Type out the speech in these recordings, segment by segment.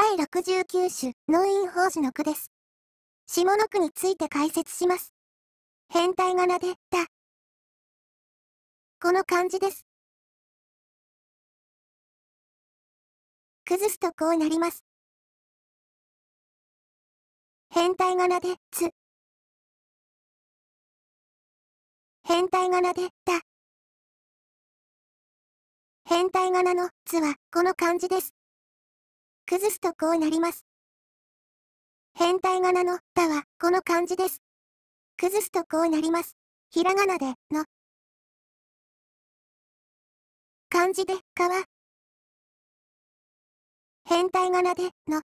第69種、農院法師の句です。下の句について解説します。変態仮名で、た。この漢字です。崩すとこうなります。変態仮名で、つ。変態仮名で、た。変態仮名の、つは、この漢字です。崩すとこうなります。変態仮名の、だは、この漢字です。崩すとこうなります。ひらがなで、の。漢字で、かは。変態仮名で、の。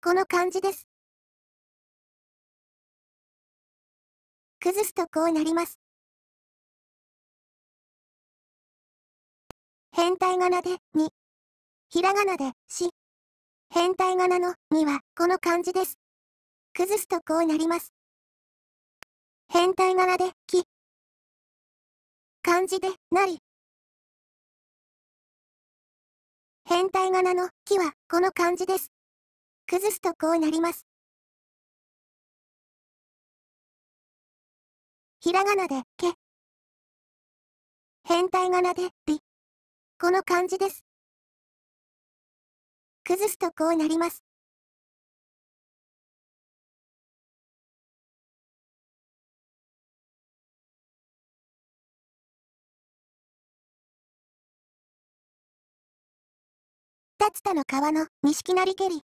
この漢字です。崩すとこうなります。変態仮名で、に。ひらがなで、し。変態仮名の、には、この漢字です。崩すとこうなります。変態仮名で、き。漢字で、なり。変態仮名の、きは、この漢字です。崩すとこうなります。ひらがなで、け。変態仮名で、り。この感じです。崩すとこうなります。立田の川の錦成蹴り。